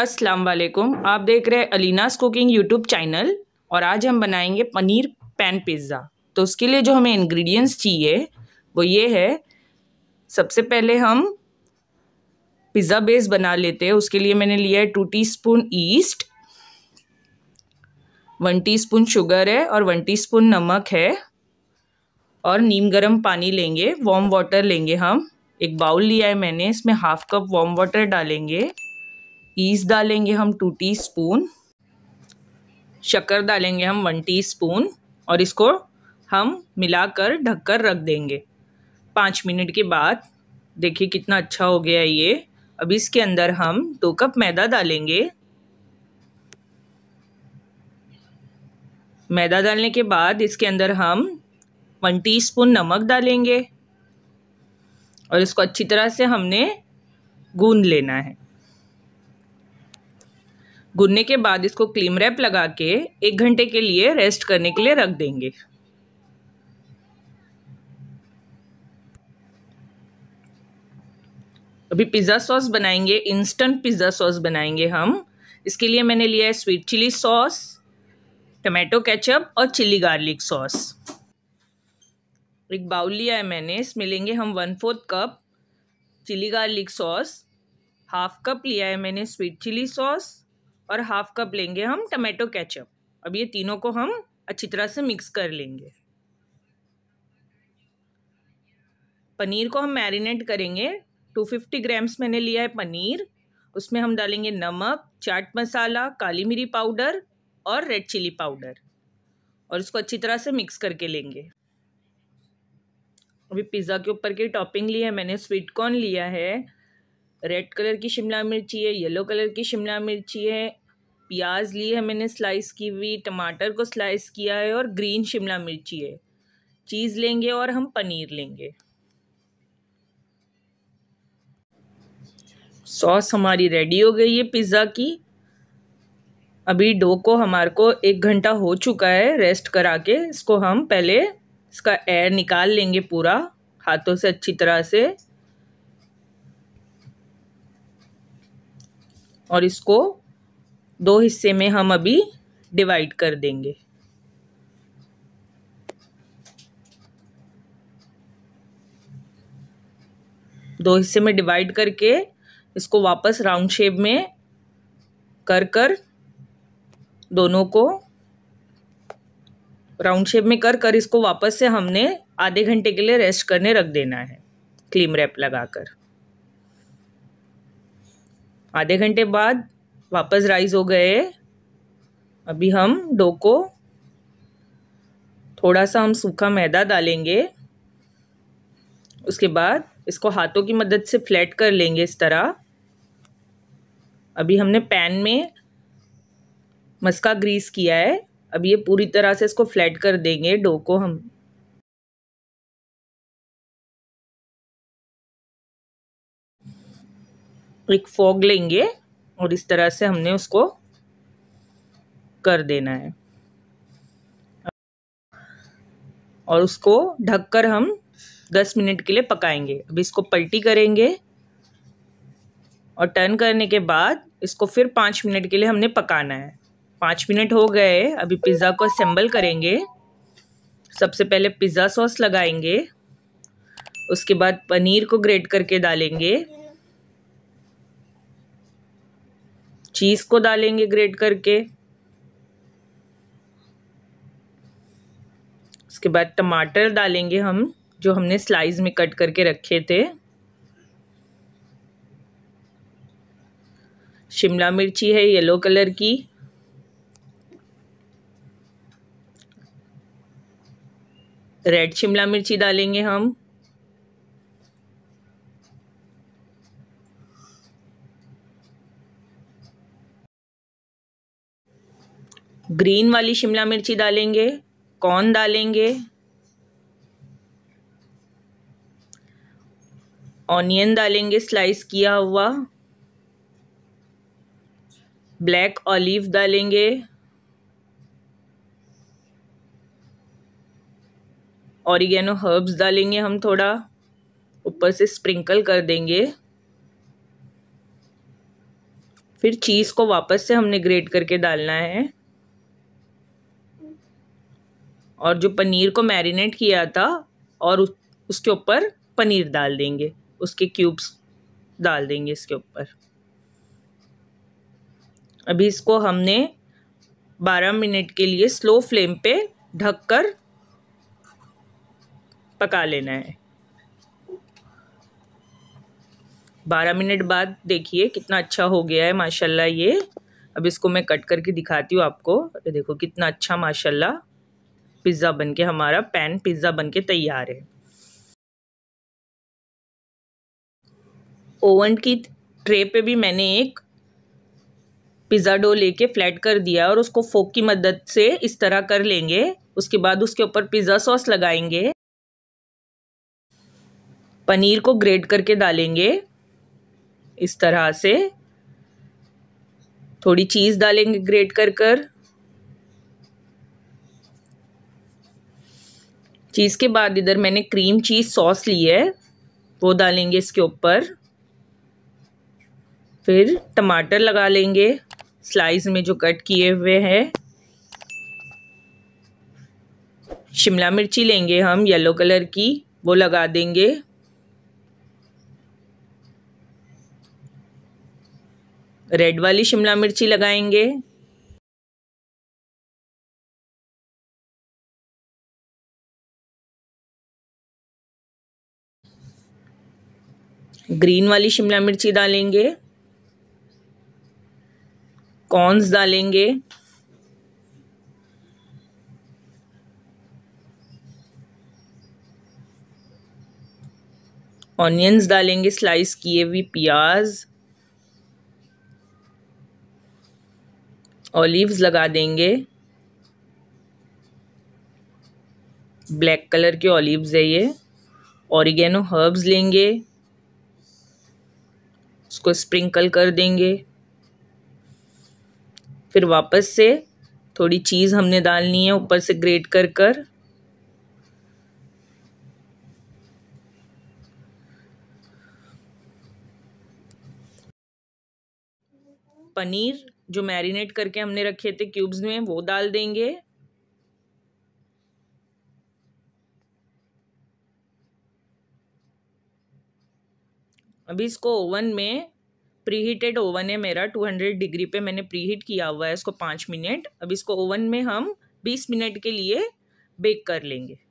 अस्सलाम वालेकुम आप देख रहे हैं अलीनास कुकिंग यूट्यूब चैनल और आज हम बनाएंगे पनीर पैन पिज़्ज़ा तो उसके लिए जो हमें इंग्रेडिएंट्स चाहिए वो ये है सबसे पहले हम पिज़्ज़ा बेस बना लेते हैं उसके लिए मैंने लिया है two teaspoon yeast one teaspoon sugar है और वन स्पून नमक है और नीम गर्म पानी लेंगे वार्म वाटर लेंगे हम एक बाउल लिया है मैंने इसमें हाफ कप वार्म वाटर डालेंगे ईस डालेंगे हम टू टी स्पून शक्कर डालेंगे हम वन टी स्पून और इसको हम मिलाकर ढककर रख देंगे पाँच मिनट के बाद देखिए कितना अच्छा हो गया ये अब इसके अंदर हम दो कप मैदा डालेंगे मैदा डालने के बाद इसके अंदर हम वन टीस्पून नमक डालेंगे और इसको अच्छी तरह से हमने गूंद लेना है गुनने के बाद इसको क्लीम रैप लगा के एक घंटे के लिए रेस्ट करने के लिए रख देंगे अभी पिज़्ज़ा सॉस बनाएंगे इंस्टेंट पिज़्ज़ा सॉस बनाएंगे हम इसके लिए मैंने लिया है sweet chilli sauce tomato ketchup और चिली गार्लिक सॉस एक बाउल लिया है मैंने इसमें लेंगे हम one fourth cup chilli garlic sauce half cup लिया है मैंने स्वीट चिली सॉस और हाफ कप लेंगे हम टमाटो केचप अब ये तीनों को हम अच्छी तरह से मिक्स कर लेंगे पनीर को हम मैरिनेट करेंगे 250 ग्राम्स मैंने लिया है पनीर उसमें हम डालेंगे नमक चाट मसाला काली मिरी पाउडर और रेड चिली पाउडर और इसको अच्छी तरह से मिक्स करके लेंगे अभी पिज़्ज़ा के ऊपर की टॉपिंग ली है मैंने स्वीट कॉर्न लिया है रेड कलर की शिमला मिर्ची है येलो कलर की शिमला मिर्ची है प्याज ली है मैंने स्लाइस की हुई टमाटर को स्लाइस किया है और ग्रीन शिमला मिर्ची है चीज़ लेंगे और हम पनीर लेंगे सॉस हमारी रेडी हो गई है पिज़्ज़ा की अभी डो को हमारे को एक घंटा हो चुका है रेस्ट करा के इसको हम पहले इसका एयर निकाल लेंगे पूरा हाथों से अच्छी तरह से और इसको दो हिस्से में हम अभी डिवाइड कर देंगे दो हिस्से में डिवाइड करके इसको वापस राउंड शेप में कर कर दोनों को राउंड शेप में कर कर इसको वापस से हमने आधे घंटे के लिए रेस्ट करने रख देना है क्लीम रैप लगाकर आधे घंटे बाद वापस राइज हो गए अभी हम डो को थोड़ा सा हम सूखा मैदा डालेंगे उसके बाद इसको हाथों की मदद से फ्लैट कर लेंगे इस तरह अभी हमने पैन में मस्का ग्रीस किया है अब ये पूरी तरह से इसको फ्लैट कर देंगे डो को हम एक फॉग लेंगे और इस तरह से हमने उसको कर देना है और उसको ढककर हम 10 मिनट के लिए पकाएंगे अब इसको पलटी करेंगे और टर्न करने के बाद इसको फिर पाँच मिनट के लिए हमने पकाना है पाँच मिनट हो गए अभी पिज़्ज़ा को असेंबल करेंगे सबसे पहले पिज़्ज़ा सॉस लगाएंगे उसके बाद पनीर को ग्रेट करके डालेंगे चीज़ को डालेंगे ग्रेट करके उसके बाद टमाटर डालेंगे हम जो हमने स्लाइस में कट करके रखे थे शिमला मिर्ची है येलो कलर की रेड शिमला मिर्ची डालेंगे हम ग्रीन वाली शिमला मिर्ची डालेंगे कॉर्न डालेंगे ऑनियन डालेंगे स्लाइस किया हुआ ब्लैक ऑलिव डालेंगे ऑरिगेनो हर्ब्स डालेंगे हम थोड़ा ऊपर से स्प्रिंकल कर देंगे फिर चीज़ को वापस से हमने ग्रेट करके डालना है और जो पनीर को मैरिनेट किया था और उस, उसके ऊपर पनीर डाल देंगे उसके क्यूब्स डाल देंगे इसके ऊपर अभी इसको हमने 12 मिनट के लिए स्लो फ्लेम पे ढककर पका लेना है 12 मिनट बाद देखिए कितना अच्छा हो गया है माशाल्लाह ये अब इसको मैं कट करके दिखाती हूँ आपको देखो कितना अच्छा माशाल्लाह पिज़्ज़ा बनके हमारा पैन पिज़्ज़ा बनके तैयार है ओवन की ट्रे पे भी मैंने एक पिज़्ज़ा डो लेके फ्लैट कर दिया और उसको फोक की मदद से इस तरह कर लेंगे उसके बाद उसके ऊपर पिज़्ज़ा सॉस लगाएंगे पनीर को ग्रेट करके डालेंगे इस तरह से थोड़ी चीज़ डालेंगे ग्रेट कर कर चीज़ के बाद इधर मैंने क्रीम चीज़ सॉस ली है वो डालेंगे इसके ऊपर फिर टमाटर लगा लेंगे स्लाइस में जो कट किए हुए हैं शिमला मिर्ची लेंगे हम येलो कलर की वो लगा देंगे रेड वाली शिमला मिर्ची लगाएंगे ग्रीन वाली शिमला मिर्ची डालेंगे कॉर्न्स डालेंगे ऑनियंस डालेंगे स्लाइस किए हुए प्याज ऑलिव्स लगा देंगे ब्लैक कलर के ऑलिव्स है ये ऑरिगेनो हर्ब्स लेंगे उसको स्प्रिंकल कर देंगे फिर वापस से थोड़ी चीज़ हमने डालनी है ऊपर से ग्रेट कर कर पनीर जो मैरिनेट करके हमने रखे थे क्यूब्स में वो डाल देंगे अभी इसको ओवन में प्री हीटेड ओवन है मेरा टू हंड्रेड डिग्री पे मैंने प्री हीट किया हुआ है इसको पाँच मिनट अब इसको ओवन में हम बीस मिनट के लिए बेक कर लेंगे